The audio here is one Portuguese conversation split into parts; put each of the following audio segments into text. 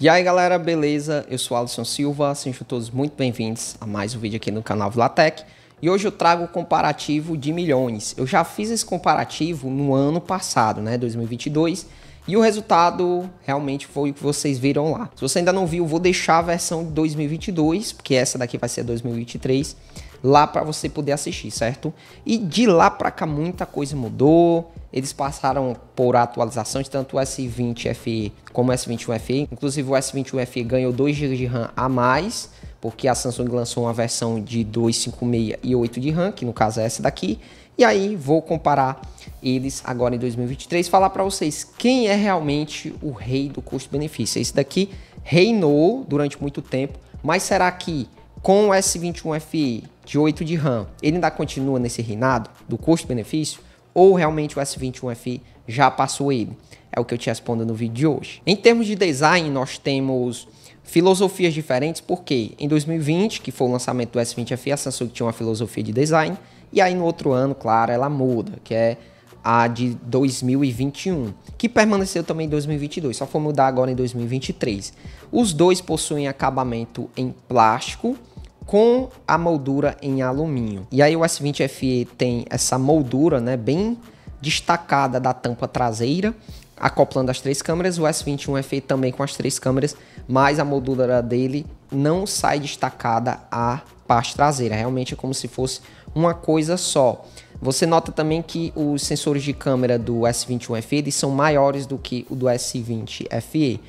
E aí galera, beleza? Eu sou Alisson Silva, sejam todos muito bem-vindos a mais um vídeo aqui no canal Vlatec. E hoje eu trago o comparativo de milhões. Eu já fiz esse comparativo no ano passado, né, 2022, e o resultado realmente foi o que vocês viram lá. Se você ainda não viu, vou deixar a versão de 2022, porque essa daqui vai ser 2023, lá para você poder assistir, certo? E de lá para cá muita coisa mudou, eles passaram por atualizações, tanto o S20 FE como o S21 FE. Inclusive o S21 FE ganhou 2 GB de RAM a mais, porque a Samsung lançou uma versão de 256 e 8 de RAM, que no caso é essa daqui. E aí vou comparar eles agora em 2023, falar para vocês quem é realmente o rei do custo-benefício. Esse daqui reinou durante muito tempo, mas será que com o S21 FE de 8 de RAM, ele ainda continua nesse reinado do custo-benefício? ou realmente o S21FI já passou ele? É o que eu te respondo no vídeo de hoje. Em termos de design, nós temos filosofias diferentes, porque em 2020, que foi o lançamento do S20FI, a Samsung tinha uma filosofia de design, e aí no outro ano, claro, ela muda, que é a de 2021, que permaneceu também em 2022, só foi mudar agora em 2023. Os dois possuem acabamento em plástico, com a moldura em alumínio. E aí o S20 FE tem essa moldura, né, bem destacada da tampa traseira, acoplando as três câmeras, o S21 FE também com as três câmeras, mas a moldura dele não sai destacada a parte traseira, realmente é como se fosse uma coisa só. Você nota também que os sensores de câmera do S21 FE são maiores do que o do S20 FE.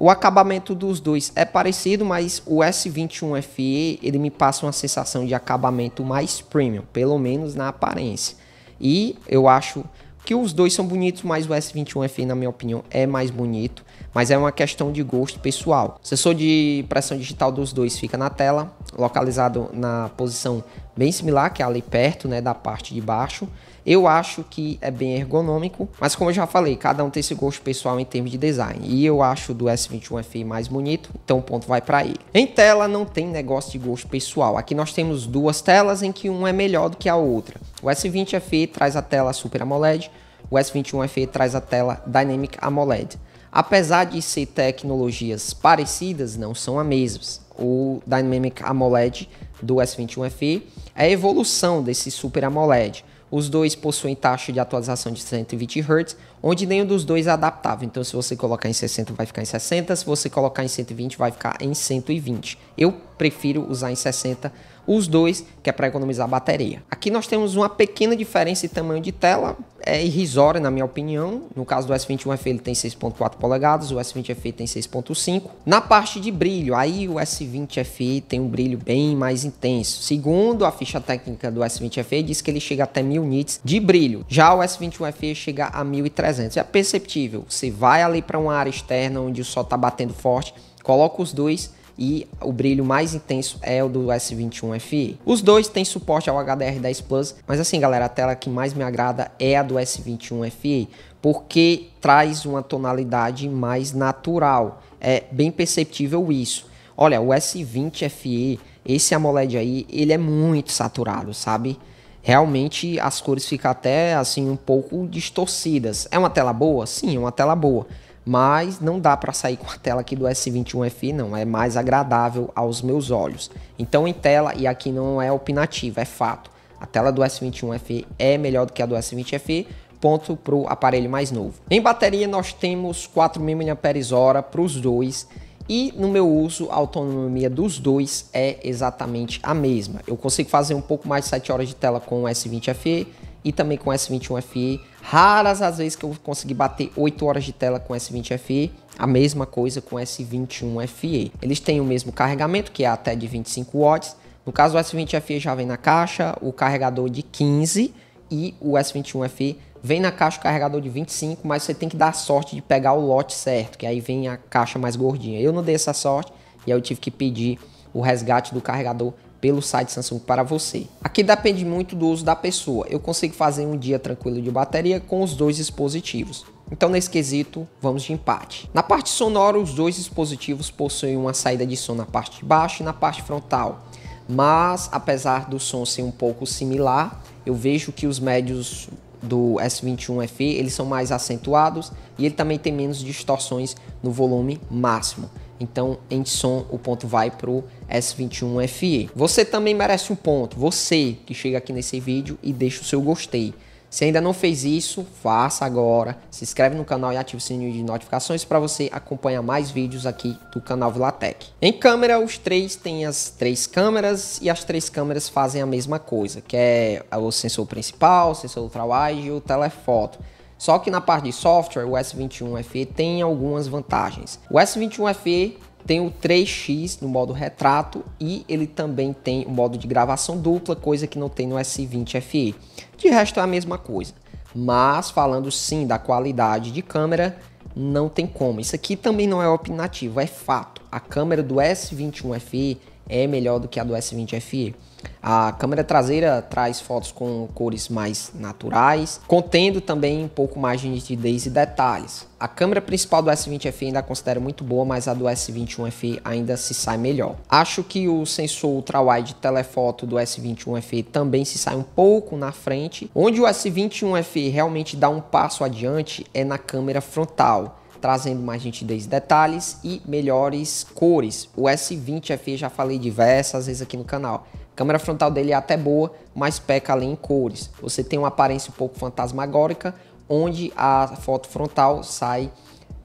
O acabamento dos dois é parecido, mas o S21 FE ele me passa uma sensação de acabamento mais premium, pelo menos na aparência. E eu acho que os dois são bonitos, mas o S21 FE, na minha opinião, é mais bonito. Mas é uma questão de gosto pessoal. O sensor de pressão digital dos dois fica na tela, localizado na posição bem similar, que é ali perto né, da parte de baixo. Eu acho que é bem ergonômico, mas como eu já falei, cada um tem seu gosto pessoal em termos de design. E eu acho do S21 FE mais bonito, então o ponto vai para ele. Em tela não tem negócio de gosto pessoal. Aqui nós temos duas telas em que uma é melhor do que a outra. O S20 FE traz a tela Super AMOLED, o S21 FE traz a tela Dynamic AMOLED. Apesar de ser tecnologias parecidas, não são as mesmas. O Dynamic AMOLED do S21 FE é a evolução desse Super AMOLED. Os dois possuem taxa de atualização de 120 Hz, onde nenhum dos dois é adaptável. Então, se você colocar em 60, vai ficar em 60. Se você colocar em 120, vai ficar em 120. Eu prefiro usar em 60 os dois, que é para economizar bateria. Aqui nós temos uma pequena diferença de tamanho de tela, é irrisória na minha opinião. No caso do S21 FE ele tem 6.4 polegadas, o S20 FE tem 6.5. Na parte de brilho, aí o S20 FE tem um brilho bem mais intenso. Segundo a ficha técnica do S20 FE, diz que ele chega até 1000 nits de brilho. Já o S21 FE chega a 1300. É perceptível, você vai ali para uma área externa onde o sol está batendo forte, coloca os dois e o brilho mais intenso é o do S21 FE. Os dois têm suporte ao HDR10 Plus, mas assim galera, a tela que mais me agrada é a do S21 FE, porque traz uma tonalidade mais natural, é bem perceptível isso. Olha, o S20 FE, esse AMOLED aí, ele é muito saturado, sabe? Realmente as cores ficam até assim um pouco distorcidas. É uma tela boa? Sim, é uma tela boa mas não dá para sair com a tela aqui do S21 FI, não, é mais agradável aos meus olhos. Então em tela, e aqui não é opinativa, é fato, a tela do S21 FE é melhor do que a do S20 FE, ponto para o aparelho mais novo. Em bateria nós temos 4.000 mAh para os dois, e no meu uso, a autonomia dos dois é exatamente a mesma. Eu consigo fazer um pouco mais de 7 horas de tela com o S20 FE, e também com S21 FE. Raras as vezes que eu consegui bater 8 horas de tela com S20 FE, a mesma coisa com S21 FE. Eles têm o mesmo carregamento, que é até de 25 watts. No caso, o S20 FE já vem na caixa, o carregador de 15 e o S21 FE vem na caixa o carregador de 25, mas você tem que dar sorte de pegar o lote certo, que aí vem a caixa mais gordinha. Eu não dei essa sorte e aí eu tive que pedir o resgate do carregador pelo site Samsung para você. Aqui depende muito do uso da pessoa. Eu consigo fazer um dia tranquilo de bateria com os dois dispositivos. Então, nesse quesito, vamos de empate. Na parte sonora, os dois dispositivos possuem uma saída de som na parte de baixo e na parte frontal. Mas, apesar do som ser um pouco similar, eu vejo que os médios do S21 FE eles são mais acentuados e ele também tem menos distorções no volume máximo. Então, em som, o ponto vai pro S21 FE. Você também merece um ponto. Você que chega aqui nesse vídeo e deixa o seu gostei. Se ainda não fez isso, faça agora. Se inscreve no canal e ative o sininho de notificações para você acompanhar mais vídeos aqui do canal Vilatec. Em câmera, os três têm as três câmeras e as três câmeras fazem a mesma coisa, que é o sensor principal, o sensor ultrawide e o telefoto. Só que na parte de software, o S21FE tem algumas vantagens. O S21FE tem o 3x no modo retrato e ele também tem o modo de gravação dupla, coisa que não tem no S20 FE. De resto é a mesma coisa. Mas falando sim da qualidade de câmera, não tem como. Isso aqui também não é opinativo, é fato. A câmera do S21 FE é melhor do que a do S20 FE. A câmera traseira traz fotos com cores mais naturais, contendo também um pouco mais de nitidez e detalhes. A câmera principal do S20 FE ainda considero muito boa, mas a do S21 FE ainda se sai melhor. Acho que o sensor ultrawide telefoto do S21 FE também se sai um pouco na frente. Onde o S21 FE realmente dá um passo adiante é na câmera frontal trazendo mais nitidez de detalhes e melhores cores. O S20 FE já falei diversas vezes aqui no canal. A câmera frontal dele é até boa, mas peca além em cores. Você tem uma aparência um pouco fantasmagórica, onde a foto frontal sai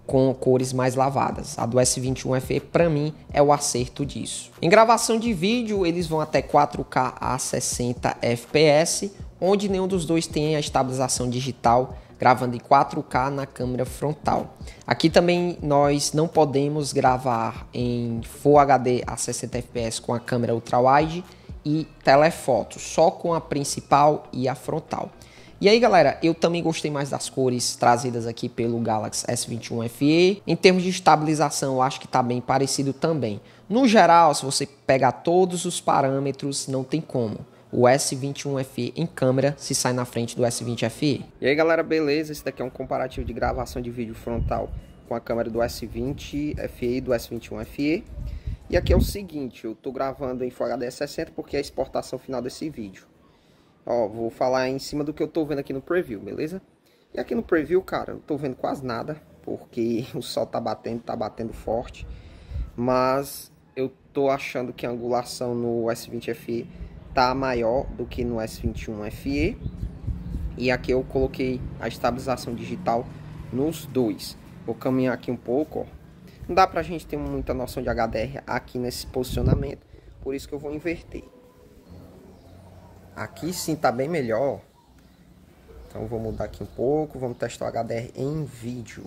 com cores mais lavadas. A do S21 FE, para mim, é o acerto disso. Em gravação de vídeo, eles vão até 4K a 60 FPS, onde nenhum dos dois tem a estabilização digital gravando em 4K na câmera frontal. Aqui também nós não podemos gravar em Full HD a 60 fps com a câmera ultrawide e telefoto, só com a principal e a frontal. E aí galera, eu também gostei mais das cores trazidas aqui pelo Galaxy S21 FE. Em termos de estabilização, eu acho que está bem parecido também. No geral, se você pegar todos os parâmetros, não tem como o S21 FE em câmera se sai na frente do S20 FE. E aí galera, beleza? Esse daqui é um comparativo de gravação de vídeo frontal com a câmera do S20 FE e do S21 FE. E aqui é o seguinte, eu estou gravando em Full HD 60 porque é a exportação final desse vídeo. Ó, vou falar em cima do que eu estou vendo aqui no preview, beleza? E aqui no preview, cara, eu estou vendo quase nada, porque o sol tá batendo, tá batendo forte. Mas eu tô achando que a angulação no S20 FE tá maior do que no S21 FE. E aqui eu coloquei a estabilização digital nos dois. Vou caminhar aqui um pouco, ó. Não dá para a gente ter muita noção de HDR aqui nesse posicionamento, por isso que eu vou inverter. Aqui sim tá bem melhor. Então vou mudar aqui um pouco, vamos testar o HDR em vídeo,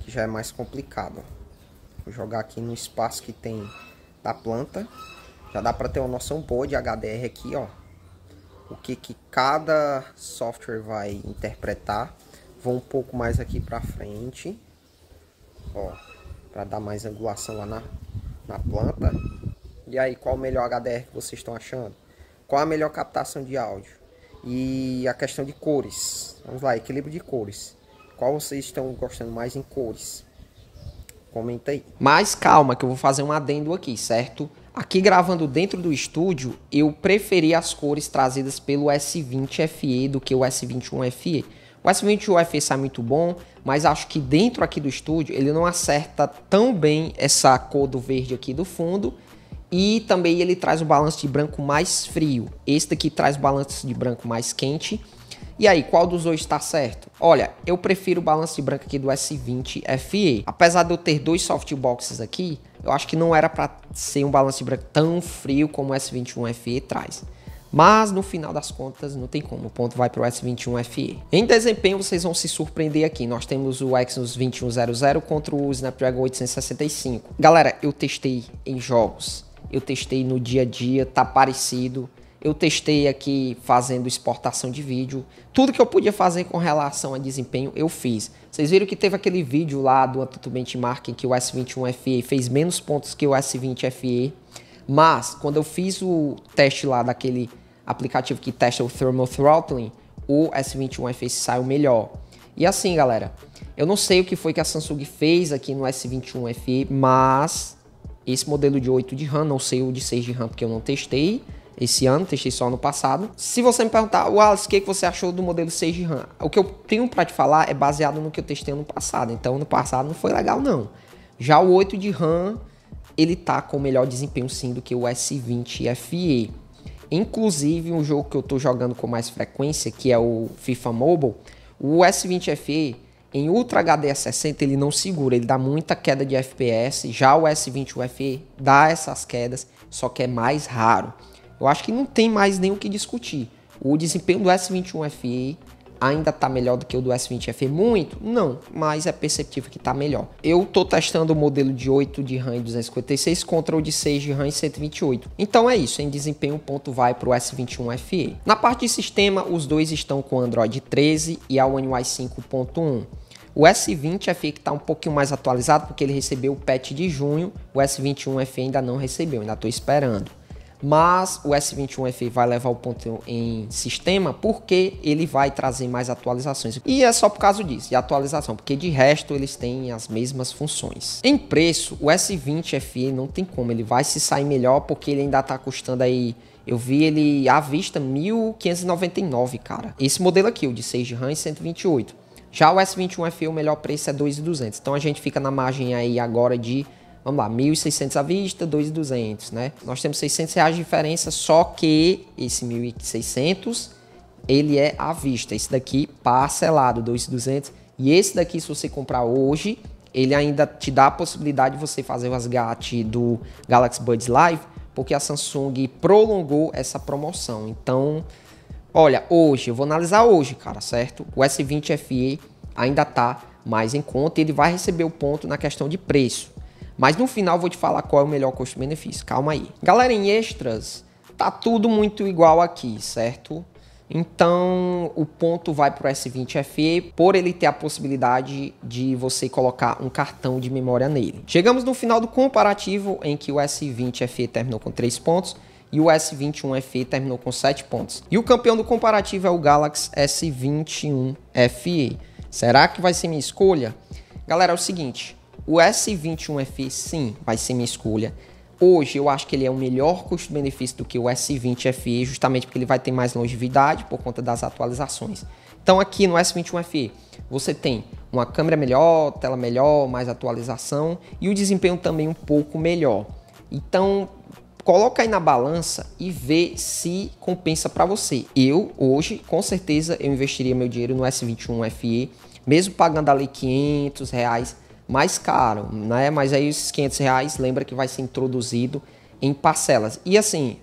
que já é mais complicado. Vou jogar aqui no espaço que tem da planta. Já dá para ter uma noção boa de HDR aqui, ó. O que, que cada software vai interpretar. Vou um pouco mais aqui para frente. Ó, para dar mais angulação lá na, na planta. E aí, qual o melhor HDR que vocês estão achando? Qual a melhor captação de áudio? E a questão de cores. Vamos lá, equilíbrio de cores. Qual vocês estão gostando mais em cores? comenta aí. Mas calma, que eu vou fazer um adendo aqui, certo? Aqui gravando dentro do estúdio, eu preferi as cores trazidas pelo S20 FE do que o S21 FE. O S21 FE sai muito bom, mas acho que dentro aqui do estúdio ele não acerta tão bem essa cor do verde aqui do fundo. E também ele traz o balanço de branco mais frio. Este aqui traz o balanço de branco mais quente. E aí, qual dos dois está certo? Olha, eu prefiro o balance branco aqui do S20 FE. Apesar de eu ter dois softboxes aqui, eu acho que não era para ser um balance branco tão frio como o S21 FE traz. Mas no final das contas não tem como, o ponto vai para o S21 FE. Em desempenho vocês vão se surpreender aqui, nós temos o Exynos 2100 contra o Snapdragon 865. Galera, eu testei em jogos, eu testei no dia a dia, tá parecido, eu testei aqui fazendo exportação de vídeo. Tudo que eu podia fazer com relação a desempenho, eu fiz. Vocês viram que teve aquele vídeo lá do Antutu Benchmark que o S21 FE fez menos pontos que o S20 FE. Mas, quando eu fiz o teste lá daquele aplicativo que testa o Thermal Throttling, o S21 FE saiu melhor. E assim, galera, eu não sei o que foi que a Samsung fez aqui no S21 FE, mas esse modelo de 8 de RAM, não sei o de 6 de RAM porque eu não testei, esse ano, testei só ano passado. Se você me perguntar, Wallace, o que, que você achou do modelo 6 de RAM? O que eu tenho para te falar é baseado no que eu testei ano passado, então ano passado não foi legal não. Já o 8 de RAM, ele tá com melhor desempenho sim do que o S20 FE. Inclusive, um jogo que eu tô jogando com mais frequência, que é o FIFA Mobile, o S20 FE em Ultra HD a 60 ele não segura, ele dá muita queda de FPS. Já o S20 FE dá essas quedas, só que é mais raro. Eu acho que não tem mais nem o que discutir. O desempenho do S21 FE ainda está melhor do que o do S20 FE muito? Não, mas é perceptível que está melhor. Eu estou testando o modelo de 8 de RAM e 256 contra o de 6 de RAM e 128. Então é isso, em desempenho o ponto vai para o S21 FE. Na parte de sistema, os dois estão com Android 13 e a One UI 5.1. O S20 FE que está um pouquinho mais atualizado porque ele recebeu o patch de junho, o S21 FE ainda não recebeu, ainda estou esperando mas o S21 FE vai levar o ponto em sistema porque ele vai trazer mais atualizações. E é só por causa disso, de atualização, porque de resto eles têm as mesmas funções. Em preço, o S20 FE não tem como, ele vai se sair melhor porque ele ainda está custando aí eu vi ele à vista 1599, cara. Esse modelo aqui, o de 6 de RAM e 128. Já o S21 FE, o melhor preço é 2.200. Então a gente fica na margem aí agora de vamos lá, 1.600 à vista, 2.200, né? Nós temos 600 reais de diferença, só que esse 1.600, ele é à vista. Esse daqui parcelado, 2.200. E esse daqui, se você comprar hoje, ele ainda te dá a possibilidade de você fazer o resgate do Galaxy Buds Live, porque a Samsung prolongou essa promoção. Então, olha, hoje, eu vou analisar hoje, cara, certo? O S20 FE ainda tá mais em conta e ele vai receber o ponto na questão de preço. Mas no final vou te falar qual é o melhor custo-benefício. Calma aí. Galera, em extras, tá tudo muito igual aqui, certo? Então o ponto vai para o S20 FE por ele ter a possibilidade de você colocar um cartão de memória nele. Chegamos no final do comparativo em que o S20 FE terminou com 3 pontos e o S21 FE terminou com 7 pontos. E o campeão do comparativo é o Galaxy S21 FE. Será que vai ser minha escolha? Galera, é o seguinte, o S21FE, sim, vai ser minha escolha. Hoje eu acho que ele é o melhor custo-benefício do que o S20 FE, justamente porque ele vai ter mais longevidade por conta das atualizações. Então aqui no S21 FE você tem uma câmera melhor, tela melhor, mais atualização e o desempenho também um pouco melhor. Então coloca aí na balança e vê se compensa para você. Eu hoje com certeza eu investiria meu dinheiro no S21 FE, mesmo pagando ali 500 reais mais caro, né? Mas aí esses 500 reais, lembra que vai ser introduzido em parcelas. E assim,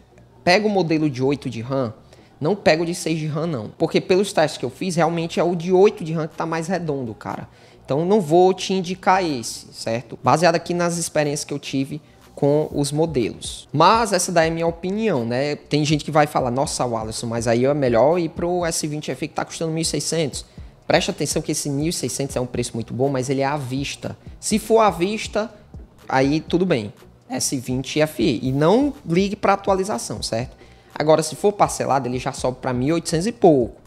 pega o modelo de 8 de RAM, não pega o de 6 de RAM não, porque pelos testes que eu fiz, realmente é o de 8 de RAM que está mais redondo, cara. Então não vou te indicar esse, certo? Baseado aqui nas experiências que eu tive com os modelos. Mas essa daí é minha opinião, né? Tem gente que vai falar, nossa, Wallace, mas aí é melhor ir pro S20 FE que tá custando 1.600. Preste atenção que esse 1.600 é um preço muito bom, mas ele é à vista. Se for à vista, aí tudo bem. S20 FE. E não ligue para atualização, certo? Agora, se for parcelado, ele já sobe para 1.800 e pouco.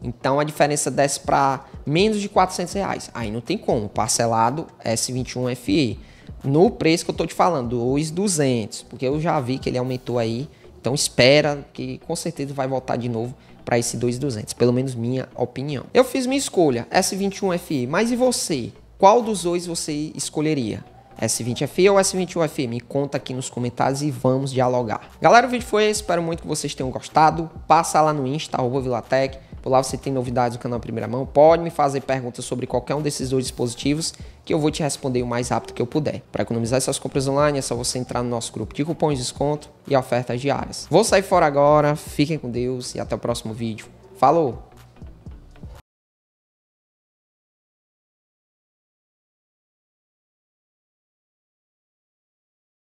Então, a diferença desce para menos de 400 reais. Aí não tem como. Parcelado S21 FE. No preço que eu estou te falando, 2.200. Porque eu já vi que ele aumentou aí. Então, espera que com certeza vai voltar de novo para esse 2200, pelo menos minha opinião. Eu fiz minha escolha, S21 FE, mas e você? Qual dos dois você escolheria? S20FE ou S21FE? Me conta aqui nos comentários e vamos dialogar. Galera, o vídeo foi esse, espero muito que vocês tenham gostado. Passa lá no Insta, arroba Vilatec, por lá você tem novidades do canal Primeira Mão. Pode me fazer perguntas sobre qualquer um desses dois dispositivos que eu vou te responder o mais rápido que eu puder. Para economizar essas compras online é só você entrar no nosso grupo de cupons de desconto e ofertas diárias. Vou sair fora agora, fiquem com Deus e até o próximo vídeo. Falou!